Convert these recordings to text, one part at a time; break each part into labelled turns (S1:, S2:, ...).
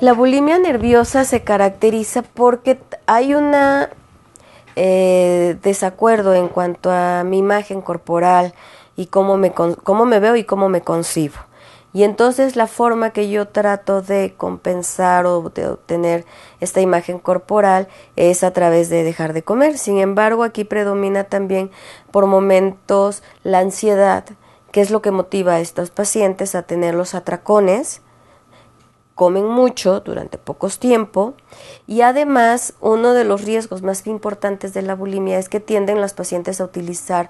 S1: La bulimia nerviosa se caracteriza porque hay un eh, desacuerdo en cuanto a mi imagen corporal y cómo me, cómo me veo y cómo me concibo. Y entonces la forma que yo trato de compensar o de obtener esta imagen corporal es a través de dejar de comer. Sin embargo, aquí predomina también por momentos la ansiedad, que es lo que motiva a estos pacientes a tener los atracones comen mucho durante pocos tiempo y además uno de los riesgos más importantes de la bulimia es que tienden las pacientes a utilizar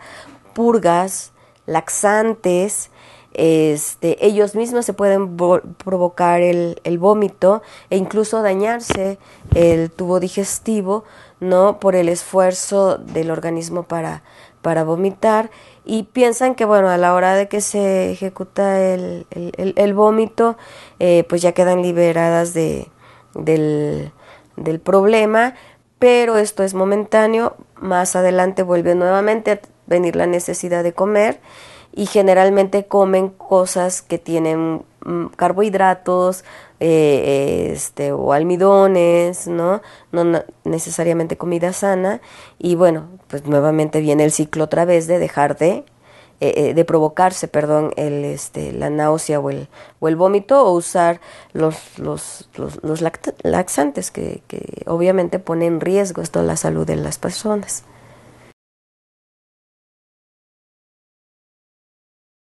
S1: purgas, laxantes, este, ellos mismos se pueden provocar el, vómito e incluso dañarse el tubo digestivo, ¿no? Por el esfuerzo del organismo para, para vomitar y piensan que, bueno, a la hora de que se ejecuta el, el, vómito, eh, pues ya quedan liberadas de, del, del problema, pero esto es momentáneo, más adelante vuelve nuevamente a venir la necesidad de comer y generalmente comen cosas que tienen mm, carbohidratos eh, este, o almidones, ¿no? No necesariamente comida sana. Y bueno, pues nuevamente viene el ciclo otra vez de dejar de, eh, eh, de provocarse, perdón, el, este, la náusea o el, vómito o usar los, los, los, laxantes que, obviamente ponen en riesgo esto la salud de las personas.